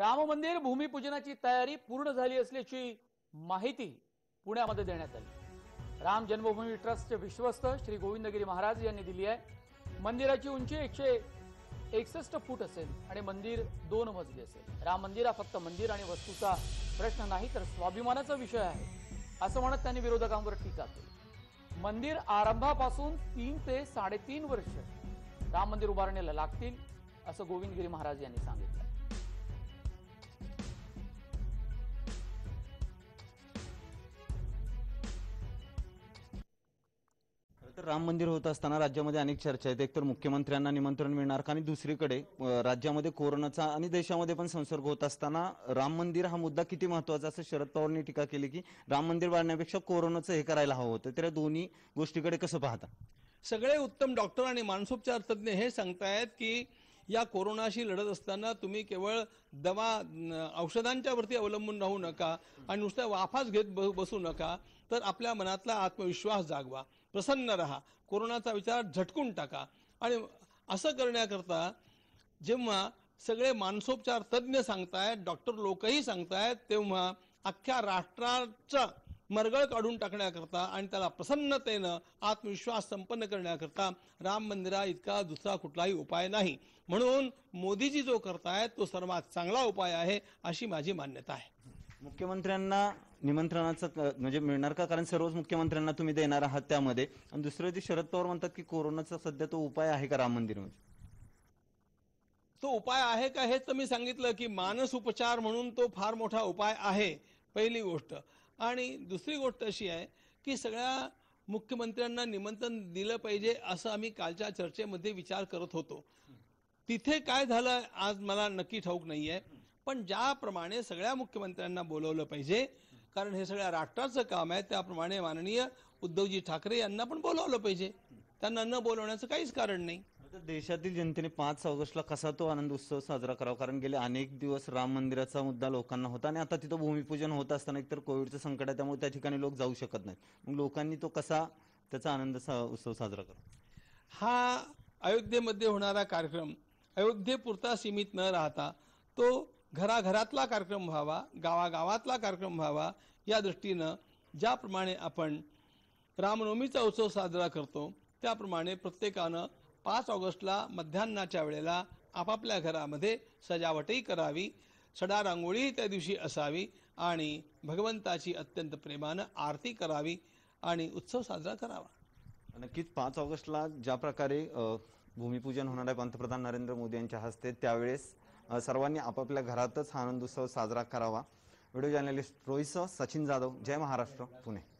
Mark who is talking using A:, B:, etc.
A: राम मंदिर भूमिपूजनाची तयारी पूर्ण झाली असल्याची माहिती पुण्यामध्ये देण्यात आली राम जन्मभूमी ट्रस्टचे विश्वस्त श्री गोविंदगिरी महाराज यांनी दिली आहे मंदिराची उंची एकशे एकसष्ट फूट असेल आणि मंदिर दोन मजली असेल राम मंदिर हा फक्त मंदिर आणि वस्तूचा प्रश्न नाही तर स्वाभिमानाचा विषय आहे असं म्हणत त्यांनी विरोधकांवर टीका केली मंदिर आरंभापासून तीन ते साडेतीन वर्ष राम मंदिर उभारणीला लागतील असं गोविंदगिरी महाराज यांनी सांगितलं
B: राम मंदिर होत असताना राज्यामध्ये अनेक चर्चा आहेत एकतर मुख्यमंत्र्यांना निमंत्रण मिळणार का आणि दुसरीकडे राज्यामध्ये कोरोनाचा आणि देशामध्ये पण संसर्ग होत असताना राम मंदिर हा मुद्दा किती महत्वाचा असं शरद पवारांनी टीका केली की राम मंदिर वाढण्यापेक्षा कोरोनाचं हे करायला हवं होतं तर दोन्ही गोष्टीकडे कसं पाहता सगळे उत्तम
C: डॉक्टर आणि मानसोपचार तज्ज्ञ हे सांगतायत की या कोरोनाशी लढत असताना तुम्ही केवळ दवा औषधांच्या वरती अवलंबून राहू नका आणि नुसत्या वाफाच घेत बसू नका तर आपल्या मनातला आत्मविश्वास जागवा प्रसन्न रहा कोरोनाचा विचार झटकून टाका आणि असं करण्याकरता जेव्हा सगळे मानसोपचार तज्ज्ञ सांगतायत डॉक्टर लोकही सांगतायत तेव्हा अख्ख्या राष्ट्राचा मरगळ काढून टाकण्याकरता आणि त्याला प्रसन्नतेनं आत्मविश्वास संपन्न करण्याकरता राम मंदिरा इतका दुसरा कुठलाही उपाय नाही म्हणून मोदीजी जो करतायत तो सर्वात चांगला उपाय आहे अशी माझी मान्यता आहे
B: मुख्यमंत्र्यांना निमंत्रणाचं म्हणजे मिळणार का कारण सर्वच मुख्यमंत्र्यांना तुम्ही देणार आहात त्यामध्ये आणि दुसरं जे शरद पवार म्हणतात की कोरोनाचा सध्या तो उपाय आहे का राम मंदिर म्हणजे
C: तो उपाय आहे का हेच मी सांगितलं की मानस उपचार म्हणून तो फार मोठा उपाय आहे पहिली गोष्ट आणि दुसरी गोष्ट अशी आहे की सगळ्या मुख्यमंत्र्यांना निमंत्रण दिलं पाहिजे असं आम्ही कालच्या चर्चेमध्ये विचार करत होतो तिथे काय झालं आज मला नक्की ठाऊक नाही पण ज्याप्रमाणे सगळ्या मुख्यमंत्र्यांना बोलवलं पाहिजे कारण हे सगळ्या राष्ट्राचं काम आहे त्याप्रमाणे माननीय उद्धवजी ठाकरे यांना पण बोलवलं पाहिजे त्यांना न बोलवण्याचं
B: काहीच कारण नाही देशातील जनतेने पाच ऑगस्टला कसा तो आनंद उत्सव साजरा करावा कारण गेले अनेक दिवस राम मंदिराचा मुद्दा लोकांना होता आणि आता तिथं भूमिपूजन होत असताना एकतर कोविडचं संकट आहे त्यामुळे त्या ठिकाणी लोक जाऊ शकत नाहीत मग लोकांनी तो कसा त्याचा आनंद उत्सव साजरा करावा
C: हा अयोध्येमध्ये होणारा कार्यक्रम अयोध्येपुरता सीमित न राहता तो घराघरातला कार्यक्रम व्हावा गावागावातला कार्यक्रम व्हावा या दृष्टीनं ज्याप्रमाणे आपण रामनवमीचा उत्सव साजरा करतो त्याप्रमाणे प्रत्येकानं पाच ऑगस्टला मध्यान्नाच्या वेळेला आपापल्या घरामध्ये सजावटही करावी सडा रांगोळीही त्या दिवशी असावी आणि भगवंताची अत्यंत प्रेमानं आरती करावी आणि उत्सव साजरा करावा
B: नक्कीच पाच ऑगस्टला ज्या प्रकारे भूमिपूजन होणार आहे पंतप्रधान नरेंद्र मोदी यांच्या हस्ते त्यावेळेस सर्वांनी आपापल्या घरातच हा आनंदोत्सव साजरा करावा व्हिडिओ जर्नलिस्ट रोहितसह सचिन जाधव जय महाराष्ट्र पुणे